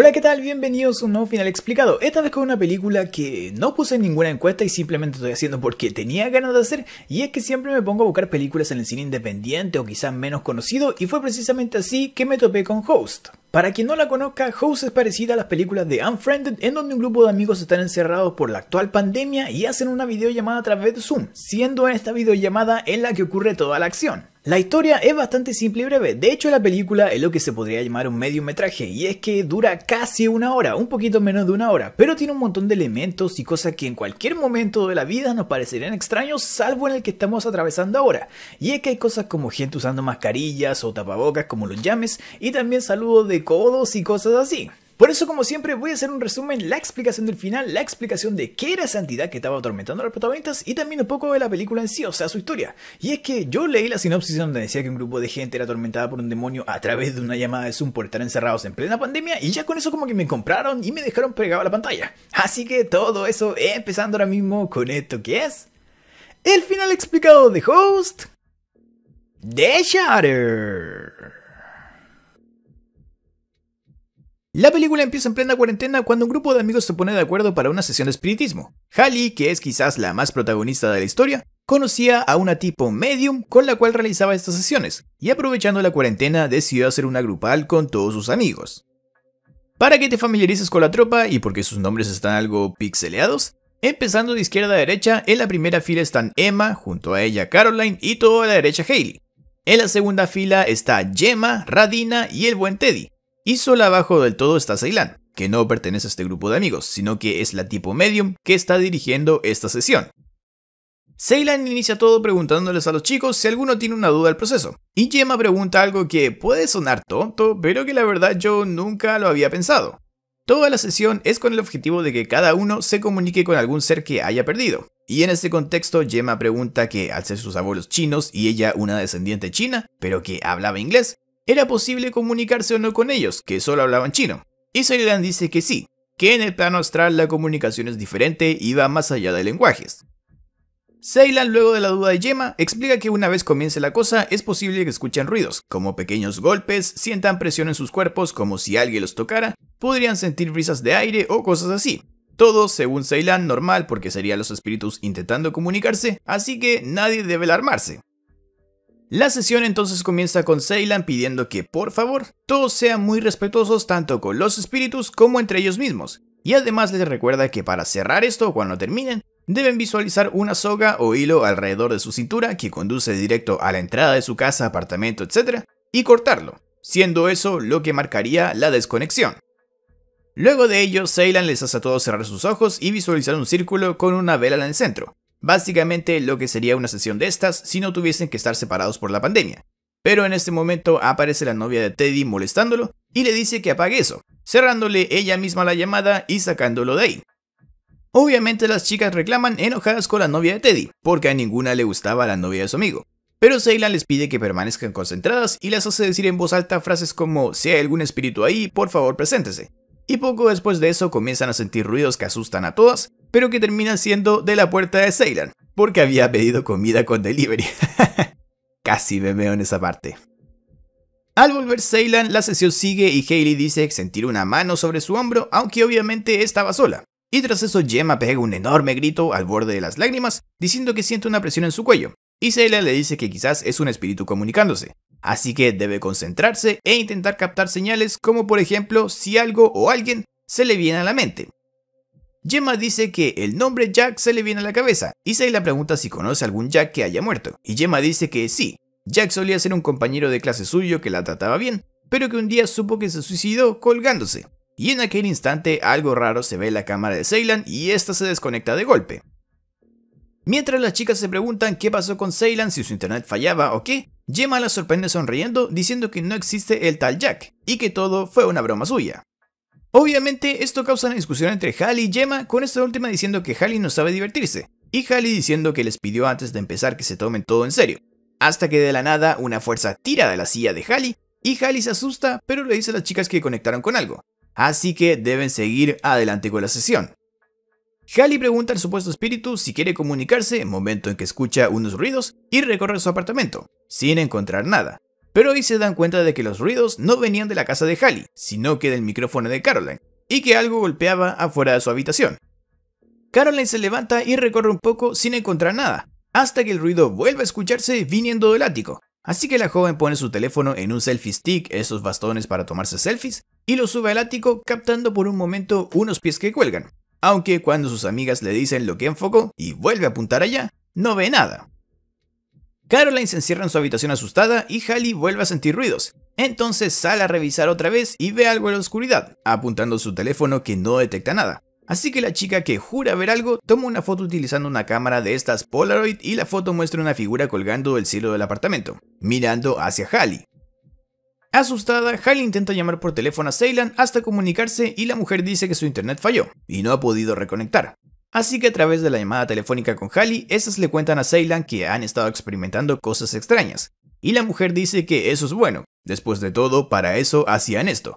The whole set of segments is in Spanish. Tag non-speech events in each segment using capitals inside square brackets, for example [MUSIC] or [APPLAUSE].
Hola, ¿qué tal? Bienvenidos a un nuevo final explicado. Esta vez con una película que no puse en ninguna encuesta y simplemente estoy haciendo porque tenía ganas de hacer. Y es que siempre me pongo a buscar películas en el cine independiente o quizás menos conocido. Y fue precisamente así que me topé con Host. Para quien no la conozca, House es parecida a las películas de Unfriended, en donde un grupo de amigos están encerrados por la actual pandemia y hacen una videollamada a través de Zoom, siendo en esta videollamada en la que ocurre toda la acción. La historia es bastante simple y breve, de hecho la película es lo que se podría llamar un mediometraje y es que dura casi una hora, un poquito menos de una hora, pero tiene un montón de elementos y cosas que en cualquier momento de la vida nos parecerían extraños salvo en el que estamos atravesando ahora, y es que hay cosas como gente usando mascarillas o tapabocas como los llames y también saludos de codos y cosas así. Por eso, como siempre, voy a hacer un resumen, la explicación del final, la explicación de qué era esa entidad que estaba atormentando a los protagonistas y también un poco de la película en sí, o sea, su historia. Y es que yo leí la sinopsis donde decía que un grupo de gente era atormentada por un demonio a través de una llamada de Zoom por estar encerrados en plena pandemia y ya con eso como que me compraron y me dejaron pegado a la pantalla. Así que todo eso empezando ahora mismo con esto que es... El final explicado de Host... De Shatter. La película empieza en plena cuarentena cuando un grupo de amigos se pone de acuerdo para una sesión de espiritismo. Halley, que es quizás la más protagonista de la historia, conocía a una tipo medium con la cual realizaba estas sesiones, y aprovechando la cuarentena decidió hacer una grupal con todos sus amigos. Para que te familiarices con la tropa y porque sus nombres están algo pixeleados, empezando de izquierda a derecha, en la primera fila están Emma, junto a ella Caroline y toda la derecha Haley. En la segunda fila está Gemma, Radina y el buen Teddy, y solo abajo del todo está Ceylan, que no pertenece a este grupo de amigos, sino que es la tipo medium que está dirigiendo esta sesión. Ceylan inicia todo preguntándoles a los chicos si alguno tiene una duda del proceso. Y Gemma pregunta algo que puede sonar tonto, pero que la verdad yo nunca lo había pensado. Toda la sesión es con el objetivo de que cada uno se comunique con algún ser que haya perdido. Y en este contexto, Gemma pregunta que al ser sus abuelos chinos y ella una descendiente china, pero que hablaba inglés, era posible comunicarse o no con ellos, que solo hablaban chino. Y Ceylan dice que sí, que en el plano astral la comunicación es diferente y va más allá de lenguajes. Ceylan, luego de la duda de Yema, explica que una vez comience la cosa es posible que escuchen ruidos, como pequeños golpes, sientan presión en sus cuerpos como si alguien los tocara, podrían sentir brisas de aire o cosas así. Todo, según Ceylan, normal porque serían los espíritus intentando comunicarse, así que nadie debe alarmarse. La sesión entonces comienza con Ceylan pidiendo que, por favor, todos sean muy respetuosos tanto con los espíritus como entre ellos mismos, y además les recuerda que para cerrar esto cuando terminen, deben visualizar una soga o hilo alrededor de su cintura que conduce directo a la entrada de su casa, apartamento, etc., y cortarlo, siendo eso lo que marcaría la desconexión. Luego de ello, Ceylan les hace a todos cerrar sus ojos y visualizar un círculo con una vela en el centro, Básicamente lo que sería una sesión de estas si no tuviesen que estar separados por la pandemia. Pero en este momento aparece la novia de Teddy molestándolo y le dice que apague eso, cerrándole ella misma la llamada y sacándolo de ahí. Obviamente las chicas reclaman enojadas con la novia de Teddy, porque a ninguna le gustaba la novia de su amigo. Pero Zeila les pide que permanezcan concentradas y las hace decir en voz alta frases como si hay algún espíritu ahí, por favor preséntese, y poco después de eso comienzan a sentir ruidos que asustan a todas, pero que terminan siendo de la puerta de Ceylan, porque había pedido comida con delivery. [LAUGHS] Casi me veo en esa parte. Al volver Ceylan, la sesión sigue y Haley dice sentir una mano sobre su hombro, aunque obviamente estaba sola. Y tras eso Gemma pega un enorme grito al borde de las lágrimas, diciendo que siente una presión en su cuello. Y Ceylan le dice que quizás es un espíritu comunicándose, Así que debe concentrarse e intentar captar señales como por ejemplo si algo o alguien se le viene a la mente. Gemma dice que el nombre Jack se le viene a la cabeza. y la pregunta si conoce algún Jack que haya muerto, y Gemma dice que sí. Jack solía ser un compañero de clase suyo que la trataba bien, pero que un día supo que se suicidó colgándose. Y en aquel instante algo raro se ve en la cámara de Ceylan y esta se desconecta de golpe. Mientras las chicas se preguntan qué pasó con Ceylan si su internet fallaba o qué, Gemma la sorprende sonriendo diciendo que no existe el tal Jack y que todo fue una broma suya. Obviamente esto causa una discusión entre Halley y Gemma con esta última diciendo que Halley no sabe divertirse y Halley diciendo que les pidió antes de empezar que se tomen todo en serio. Hasta que de la nada una fuerza tira de la silla de Halley y Halley se asusta pero le dice a las chicas que conectaron con algo. Así que deben seguir adelante con la sesión. Halley pregunta al supuesto espíritu si quiere comunicarse, momento en que escucha unos ruidos y recorre su apartamento, sin encontrar nada. Pero ahí se dan cuenta de que los ruidos no venían de la casa de Halley, sino que del micrófono de Caroline, y que algo golpeaba afuera de su habitación. Caroline se levanta y recorre un poco sin encontrar nada, hasta que el ruido vuelve a escucharse viniendo del ático. Así que la joven pone su teléfono en un selfie stick, esos bastones para tomarse selfies, y lo sube al ático captando por un momento unos pies que cuelgan aunque cuando sus amigas le dicen lo que enfocó y vuelve a apuntar allá, no ve nada. Caroline se encierra en su habitación asustada y Hallie vuelve a sentir ruidos. Entonces sale a revisar otra vez y ve algo en la oscuridad, apuntando su teléfono que no detecta nada. Así que la chica que jura ver algo toma una foto utilizando una cámara de estas Polaroid y la foto muestra una figura colgando del cielo del apartamento, mirando hacia Hallie. Asustada, Hal intenta llamar por teléfono a Ceylan hasta comunicarse y la mujer dice que su internet falló y no ha podido reconectar. Así que a través de la llamada telefónica con Hally, esas le cuentan a Ceylan que han estado experimentando cosas extrañas. Y la mujer dice que eso es bueno, después de todo, para eso hacían esto.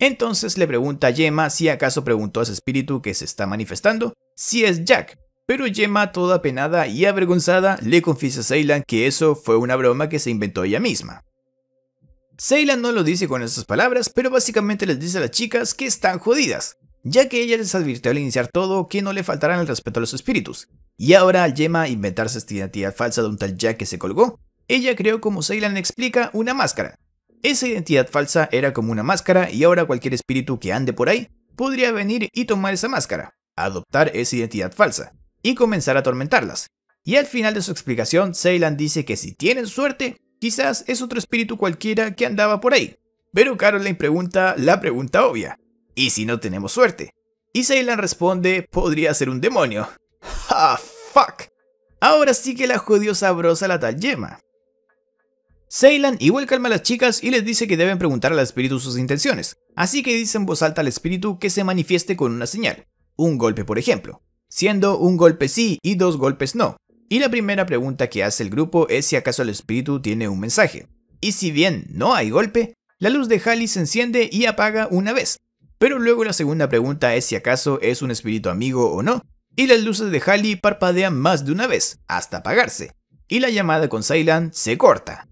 Entonces le pregunta a Gemma si acaso preguntó a ese espíritu que se está manifestando si es Jack. Pero Gemma, toda penada y avergonzada, le confiesa a Ceylan que eso fue una broma que se inventó ella misma. Ceylan no lo dice con esas palabras, pero básicamente les dice a las chicas que están jodidas, ya que ella les advirtió al iniciar todo que no le faltarán el respeto a los espíritus. Y ahora al Yema inventarse esta identidad falsa de un tal Jack que se colgó, ella creó como Ceylan explica una máscara. Esa identidad falsa era como una máscara y ahora cualquier espíritu que ande por ahí podría venir y tomar esa máscara, adoptar esa identidad falsa y comenzar a atormentarlas. Y al final de su explicación, Ceylan dice que si tienen suerte, Quizás es otro espíritu cualquiera que andaba por ahí. Pero Caroline pregunta la pregunta obvia. ¿Y si no tenemos suerte? Y Ceylan responde, podría ser un demonio. [LAUGHS] ¡Ah, fuck! Ahora sí que la jodió sabrosa la tal yema. Ceylan igual calma a las chicas y les dice que deben preguntar al espíritu sus intenciones, así que dice en voz alta al espíritu que se manifieste con una señal, un golpe por ejemplo, siendo un golpe sí y dos golpes no, y la primera pregunta que hace el grupo es si acaso el espíritu tiene un mensaje. Y si bien no hay golpe, la luz de Halley se enciende y apaga una vez. Pero luego la segunda pregunta es si acaso es un espíritu amigo o no, y las luces de Halley parpadean más de una vez, hasta apagarse, y la llamada con Ceylan se corta.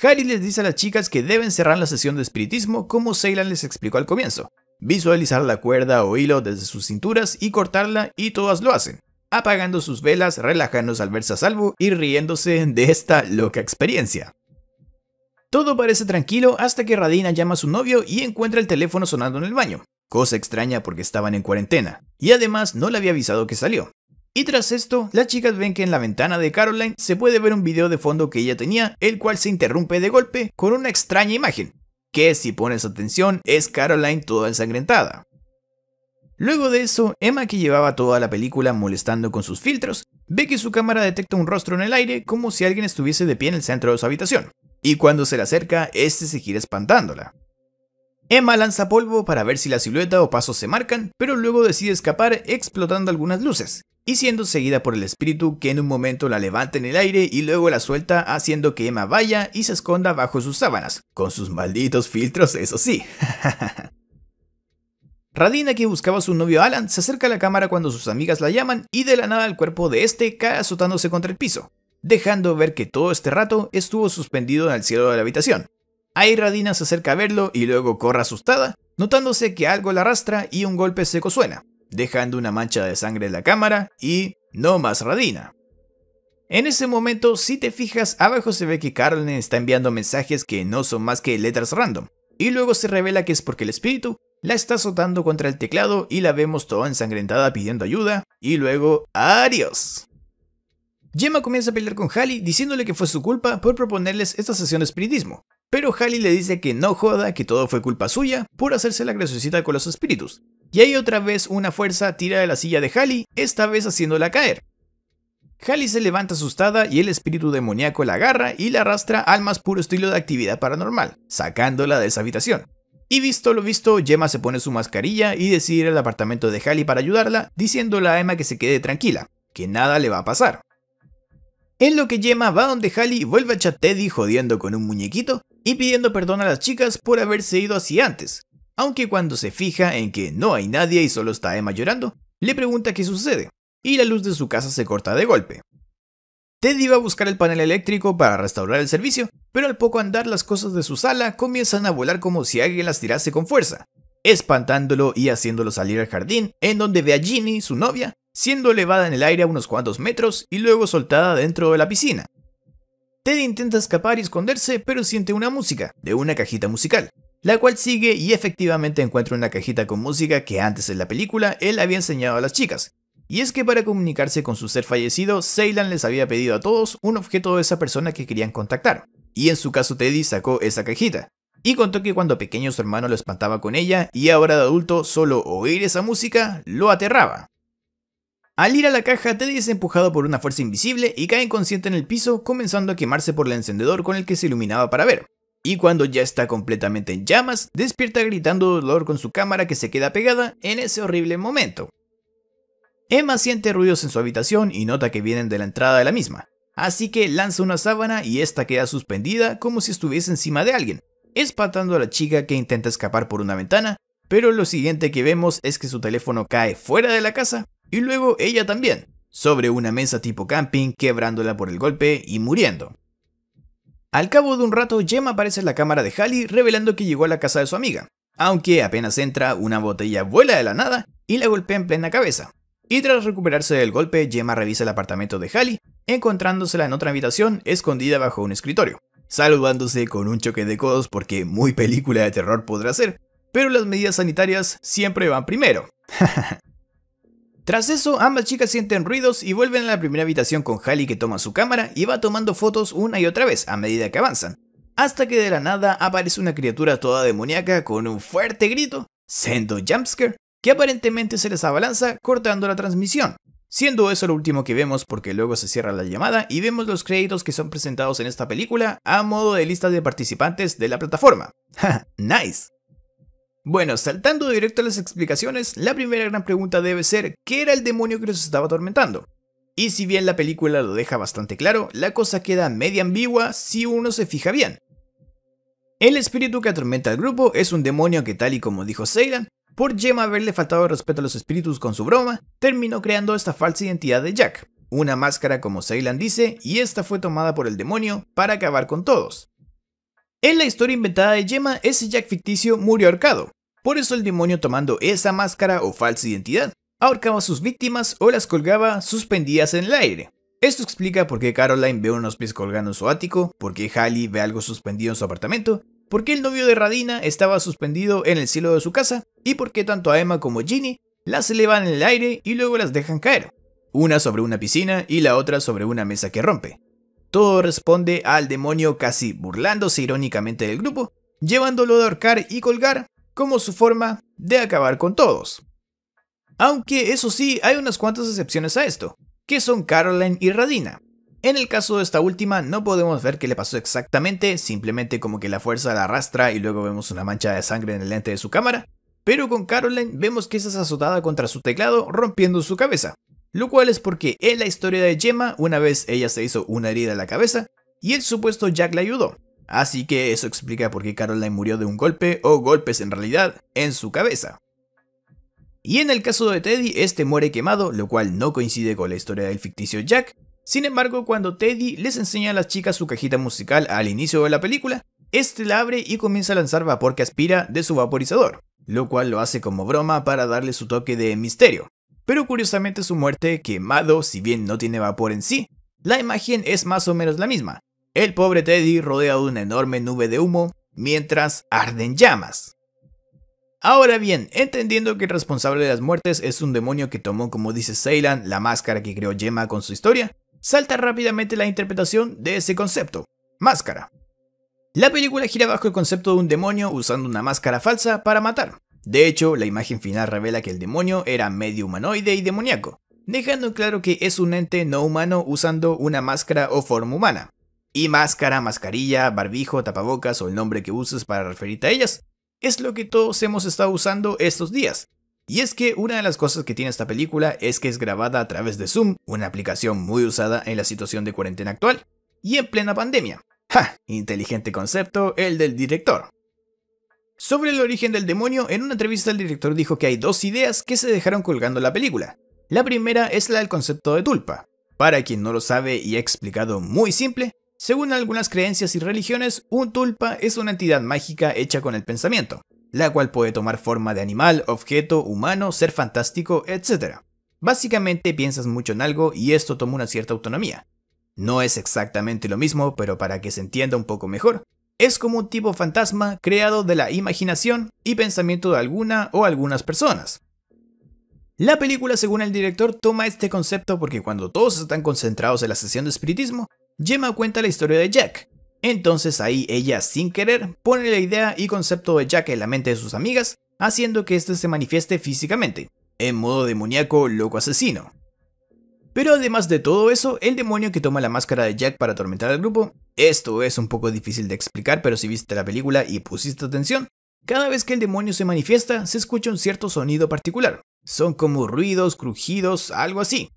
Halley les dice a las chicas que deben cerrar la sesión de espiritismo como Ceylan les explicó al comienzo, visualizar la cuerda o hilo desde sus cinturas y cortarla y todas lo hacen apagando sus velas, relajándose al verse a salvo y riéndose de esta loca experiencia. Todo parece tranquilo hasta que Radina llama a su novio y encuentra el teléfono sonando en el baño, cosa extraña porque estaban en cuarentena, y además no le había avisado que salió. Y tras esto, las chicas ven que en la ventana de Caroline se puede ver un video de fondo que ella tenía, el cual se interrumpe de golpe con una extraña imagen, que si pones atención es Caroline toda ensangrentada. Luego de eso, Emma, que llevaba toda la película molestando con sus filtros, ve que su cámara detecta un rostro en el aire como si alguien estuviese de pie en el centro de su habitación, y cuando se le acerca, este se gira espantándola. Emma lanza polvo para ver si la silueta o pasos se marcan, pero luego decide escapar explotando algunas luces, y siendo seguida por el espíritu que en un momento la levanta en el aire y luego la suelta haciendo que Emma vaya y se esconda bajo sus sábanas, con sus malditos filtros, eso sí. [LAUGHS] Radina, que buscaba a su novio Alan, se acerca a la cámara cuando sus amigas la llaman y de la nada el cuerpo de este cae azotándose contra el piso, dejando ver que todo este rato estuvo suspendido en el cielo de la habitación. Ahí Radina se acerca a verlo y luego corre asustada, notándose que algo la arrastra y un golpe seco suena, dejando una mancha de sangre en la cámara y no más Radina. En ese momento, si te fijas, abajo se ve que Carolyn está enviando mensajes que no son más que letras random, y luego se revela que es porque el espíritu la está azotando contra el teclado y la vemos toda ensangrentada pidiendo ayuda, y luego ¡adiós! Gemma comienza a pelear con Halley diciéndole que fue su culpa por proponerles esta sesión de espiritismo, pero Halley le dice que no joda, que todo fue culpa suya por hacerse la graciosita con los espíritus, y ahí otra vez una fuerza tira de la silla de Halley, esta vez haciéndola caer. Halley se levanta asustada y el espíritu demoníaco la agarra y la arrastra al más puro estilo de actividad paranormal, sacándola de esa habitación. Y visto lo visto, Gemma se pone su mascarilla y decide ir al apartamento de Hallie para ayudarla, diciéndole a Emma que se quede tranquila, que nada le va a pasar. En lo que Gemma va donde Hallie vuelve a chat Teddy jodiendo con un muñequito y pidiendo perdón a las chicas por haberse ido así antes, aunque cuando se fija en que no hay nadie y solo está Emma llorando, le pregunta qué sucede, y la luz de su casa se corta de golpe. Teddy iba a buscar el panel eléctrico para restaurar el servicio, pero al poco andar las cosas de su sala comienzan a volar como si alguien las tirase con fuerza, espantándolo y haciéndolo salir al jardín, en donde ve a Ginny, su novia, siendo elevada en el aire a unos cuantos metros y luego soltada dentro de la piscina. Teddy intenta escapar y esconderse, pero siente una música, de una cajita musical, la cual sigue y efectivamente encuentra una cajita con música que antes en la película él había enseñado a las chicas, y es que para comunicarse con su ser fallecido, Ceylan les había pedido a todos un objeto de esa persona que querían contactar, y en su caso Teddy sacó esa cajita. Y contó que cuando pequeño su hermano lo espantaba con ella y ahora de adulto solo oír esa música lo aterraba. Al ir a la caja, Teddy es empujado por una fuerza invisible y cae inconsciente en el piso, comenzando a quemarse por el encendedor con el que se iluminaba para ver. Y cuando ya está completamente en llamas, despierta gritando dolor con su cámara que se queda pegada en ese horrible momento. Emma siente ruidos en su habitación y nota que vienen de la entrada de la misma, así que lanza una sábana y esta queda suspendida como si estuviese encima de alguien, espatando a la chica que intenta escapar por una ventana, pero lo siguiente que vemos es que su teléfono cae fuera de la casa y luego ella también, sobre una mesa tipo camping, quebrándola por el golpe y muriendo. Al cabo de un rato, Gemma aparece en la cámara de Halley revelando que llegó a la casa de su amiga, aunque apenas entra, una botella vuela de la nada y la golpea en plena cabeza, y tras recuperarse del golpe, Gemma revisa el apartamento de Halley, encontrándosela en otra habitación escondida bajo un escritorio, saludándose con un choque de codos porque muy película de terror podrá ser, pero las medidas sanitarias siempre van primero. [LAUGHS] Tras eso, ambas chicas sienten ruidos y vuelven a la primera habitación con Halley que toma su cámara y va tomando fotos una y otra vez a medida que avanzan, hasta que de la nada aparece una criatura toda demoníaca con un fuerte grito, sendo jumpscare, que aparentemente se les abalanza cortando la transmisión. Siendo eso lo último que vemos porque luego se cierra la llamada y vemos los créditos que son presentados en esta película a modo de lista de participantes de la plataforma. [LAUGHS] nice. Bueno, saltando directo a las explicaciones, la primera gran pregunta debe ser ¿qué era el demonio que los estaba atormentando? Y si bien la película lo deja bastante claro, la cosa queda media ambigua si uno se fija bien. El espíritu que atormenta al grupo es un demonio que tal y como dijo Ceylan, por Gemma haberle faltado respeto a los espíritus con su broma, terminó creando esta falsa identidad de Jack, una máscara como Ceylan dice, y esta fue tomada por el demonio para acabar con todos. En la historia inventada de Gemma, ese Jack ficticio murió ahorcado, por eso el demonio tomando esa máscara o falsa identidad, ahorcaba a sus víctimas o las colgaba suspendidas en el aire. Esto explica por qué Caroline ve unos pies colgando en su ático, por qué Hallie ve algo suspendido en su apartamento, por qué el novio de Radina estaba suspendido en el cielo de su casa y por qué tanto a Emma como Ginny las elevan en el aire y luego las dejan caer, una sobre una piscina y la otra sobre una mesa que rompe. Todo responde al demonio casi burlándose irónicamente del grupo, llevándolo a ahorcar y colgar como su forma de acabar con todos. Aunque eso sí, hay unas cuantas excepciones a esto, que son Caroline y Radina, en el caso de esta última no podemos ver qué le pasó exactamente, simplemente como que la fuerza la arrastra y luego vemos una mancha de sangre en el lente de su cámara, pero con Caroline vemos que esa es azotada contra su teclado rompiendo su cabeza, lo cual es porque en la historia de Gemma una vez ella se hizo una herida en la cabeza y el supuesto Jack la ayudó, así que eso explica por qué Caroline murió de un golpe o golpes en realidad en su cabeza. Y en el caso de Teddy, este muere quemado, lo cual no coincide con la historia del ficticio Jack, sin embargo, cuando Teddy les enseña a las chicas su cajita musical al inicio de la película, este la abre y comienza a lanzar vapor que aspira de su vaporizador, lo cual lo hace como broma para darle su toque de misterio. Pero curiosamente su muerte, quemado, si bien no tiene vapor en sí, la imagen es más o menos la misma. El pobre Teddy rodeado de una enorme nube de humo mientras arden llamas. Ahora bien, entendiendo que el responsable de las muertes es un demonio que tomó, como dice Ceylan, la máscara que creó Gemma con su historia, salta rápidamente la interpretación de ese concepto, máscara. La película gira bajo el concepto de un demonio usando una máscara falsa para matar. De hecho, la imagen final revela que el demonio era medio humanoide y demoníaco, dejando claro que es un ente no humano usando una máscara o forma humana. Y máscara, mascarilla, barbijo, tapabocas o el nombre que uses para referirte a ellas, es lo que todos hemos estado usando estos días, y es que una de las cosas que tiene esta película es que es grabada a través de Zoom, una aplicación muy usada en la situación de cuarentena actual y en plena pandemia. ¡Ja! Inteligente concepto el del director. Sobre el origen del demonio, en una entrevista el director dijo que hay dos ideas que se dejaron colgando la película. La primera es la del concepto de tulpa. Para quien no lo sabe y ha explicado muy simple, según algunas creencias y religiones, un tulpa es una entidad mágica hecha con el pensamiento la cual puede tomar forma de animal, objeto, humano, ser fantástico, etc. Básicamente piensas mucho en algo y esto toma una cierta autonomía. No es exactamente lo mismo, pero para que se entienda un poco mejor, es como un tipo fantasma creado de la imaginación y pensamiento de alguna o algunas personas. La película, según el director, toma este concepto porque cuando todos están concentrados en la sesión de espiritismo, Gemma cuenta la historia de Jack, entonces ahí ella sin querer pone la idea y concepto de Jack en la mente de sus amigas, haciendo que éste se manifieste físicamente, en modo demoníaco loco asesino. Pero además de todo eso, el demonio que toma la máscara de Jack para atormentar al grupo, esto es un poco difícil de explicar, pero si viste la película y pusiste atención, cada vez que el demonio se manifiesta se escucha un cierto sonido particular. Son como ruidos, crujidos, algo así.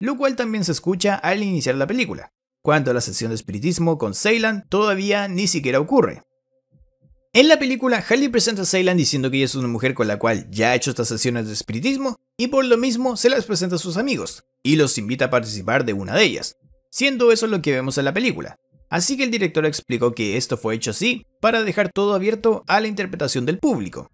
Lo cual también se escucha al iniciar la película. Cuanto a la sesión de espiritismo con Ceylan, todavía ni siquiera ocurre. En la película, Halley presenta a Ceylan diciendo que ella es una mujer con la cual ya ha hecho estas sesiones de espiritismo y por lo mismo se las presenta a sus amigos y los invita a participar de una de ellas, siendo eso lo que vemos en la película. Así que el director explicó que esto fue hecho así para dejar todo abierto a la interpretación del público.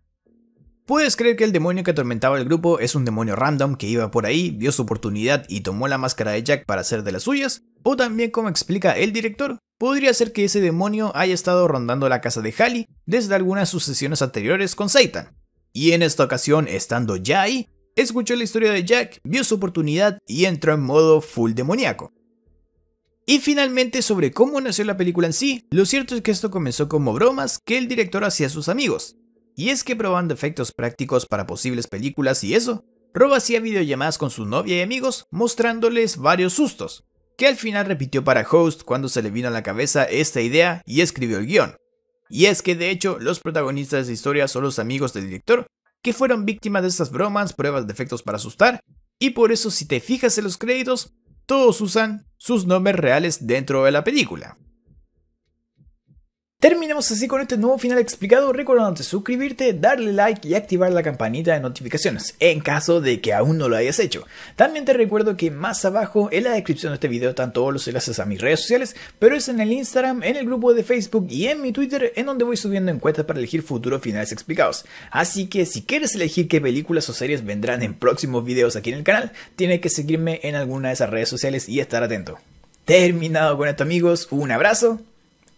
Puedes creer que el demonio que atormentaba al grupo es un demonio random que iba por ahí, vio su oportunidad y tomó la máscara de Jack para hacer de las suyas, o también, como explica el director, podría ser que ese demonio haya estado rondando la casa de Halley desde algunas sucesiones anteriores con Satan. Y en esta ocasión, estando ya ahí, escuchó la historia de Jack, vio su oportunidad y entró en modo full demoníaco. Y finalmente sobre cómo nació la película en sí, lo cierto es que esto comenzó como bromas que el director hacía a sus amigos. Y es que probando efectos prácticos para posibles películas y eso, Rob hacía videollamadas con su novia y amigos mostrándoles varios sustos, que al final repitió para Host cuando se le vino a la cabeza esta idea y escribió el guión. Y es que de hecho los protagonistas de esta historia son los amigos del director, que fueron víctimas de estas bromas, pruebas de efectos para asustar, y por eso si te fijas en los créditos, todos usan sus nombres reales dentro de la película. Terminamos así con este nuevo final explicado, recordándote suscribirte, darle like y activar la campanita de notificaciones, en caso de que aún no lo hayas hecho. También te recuerdo que más abajo en la descripción de este video están todos los enlaces a mis redes sociales, pero es en el Instagram, en el grupo de Facebook y en mi Twitter, en donde voy subiendo encuestas para elegir futuros finales explicados. Así que si quieres elegir qué películas o series vendrán en próximos videos aquí en el canal, tienes que seguirme en alguna de esas redes sociales y estar atento. Terminado con esto amigos, un abrazo